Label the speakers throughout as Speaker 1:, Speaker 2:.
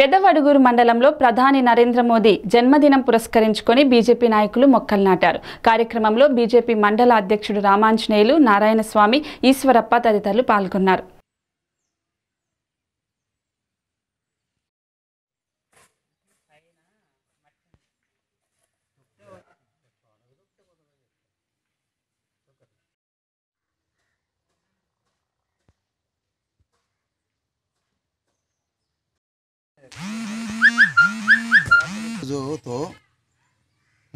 Speaker 1: పెదవడుగురు మండలంలో ప్రధాని నరేంద్ర మోదీ జన్మదినం పురస్కరించుకొని బీజేపీ నాయకులు మొక్కలు నాటారు కార్యక్రమంలో బీజేపీ మండల అధ్యక్షుడు రామాంజనేయులు నారాయణస్వామి ఈశ్వరప్ప తదితరులు పాల్గొన్నారు
Speaker 2: రోజుతో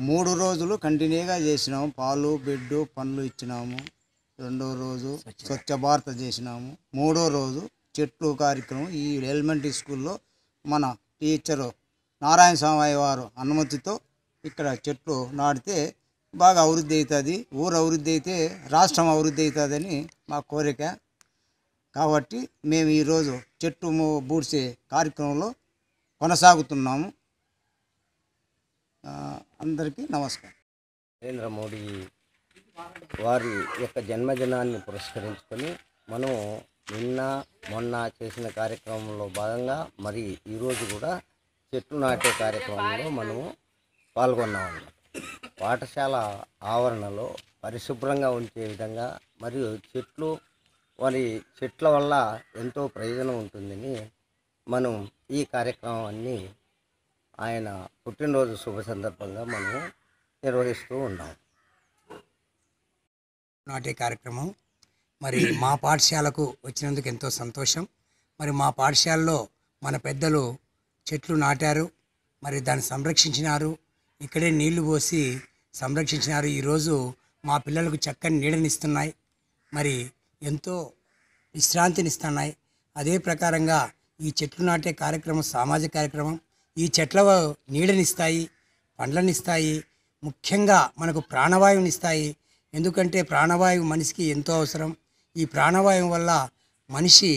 Speaker 2: మూడు రోజులు కంటిన్యూగా చేసినాము పాలు బిడ్డు పండ్లు ఇచ్చినాము రెండో రోజు స్వచ్ఛ భారత చేసినాము మూడో రోజు చెట్లు కార్యక్రమం ఈ ఎలిమెంటరీ స్కూల్లో మన టీచరు నారాయణ స్వామి వారు అనుమతితో ఇక్కడ చెట్లు నాటితే బాగా అభివృద్ధి అవుతుంది ఊరు అభివృద్ధి అయితే రాష్ట్రం అభివృద్ధి అవుతుందని మా కోరిక కాబట్టి మేము ఈరోజు చెట్టు బూడ్చే కార్యక్రమంలో కొనసాగుతున్నాము అందరికీ నమస్కారం
Speaker 1: నరేంద్ర మోడీ వారి యొక్క జన్మదినాన్ని పురస్కరించుకొని మనం నిన్న మొన్న చేసిన కార్యక్రమంలో భాగంగా మరి ఈరోజు కూడా చెట్టు నాటే కార్యక్రమంలో మనము పాల్గొన్నాం పాఠశాల ఆవరణలో పరిశుభ్రంగా ఉంచే విధంగా మరియు చెట్లు వారి చెట్ల వల్ల ఎంతో ప్రయోజనం ఉంటుందని మనం ఈ కార్యక్రమాన్ని ఆయన పుట్టినరోజు శుభ సందర్భంగా మనము నిర్వహిస్తూ ఉన్నాం
Speaker 3: నాటి కార్యక్రమం మరి మా పాఠశాలకు వచ్చినందుకు ఎంతో సంతోషం మరి మా పాఠశాలలో మన పెద్దలు చెట్లు నాటారు మరి దాన్ని సంరక్షించినారు ఇక్కడే నీళ్లు పోసి సంరక్షించినారు ఈరోజు మా పిల్లలకు చక్కని నీడనిస్తున్నాయి మరి ఎంతో విశ్రాంతినిస్తున్నాయి అదే ప్రకారంగా ఈ చెట్లు నాటే కార్యక్రమం సామాజిక కార్యక్రమం ఈ చెట్ల నీడనిస్తాయి పండ్లనిస్తాయి ముఖ్యంగా మనకు ప్రాణవాయువునిస్తాయి ఎందుకంటే ప్రాణవాయువు మనిషికి ఎంతో అవసరం ఈ ప్రాణవాయువు వల్ల మనిషి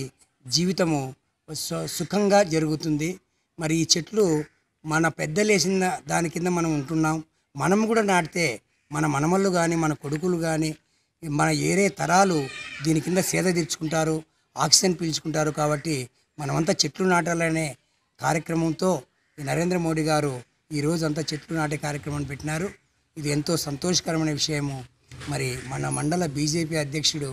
Speaker 3: జీవితము సుఖంగా జరుగుతుంది మరి ఈ చెట్లు మన పెద్దలేసిన దాని కింద మనం ఉంటున్నాం మనం కూడా నాటితే మన మనమళ్ళు కానీ మన కొడుకులు కానీ మన ఏరే తరాలు దీని కింద సేద తీర్చుకుంటారు ఆక్సిజన్ పీల్చుకుంటారు కాబట్టి మనమంతా చెట్లు నాటాలనే కార్యక్రమంతో నరేంద్ర మోడీ గారు ఈరోజు అంతా చెట్లు నాటే కార్యక్రమం పెట్టినారు ఇది ఎంతో సంతోషకరమైన విషయము మరి మన మండల బీజేపీ అధ్యక్షుడు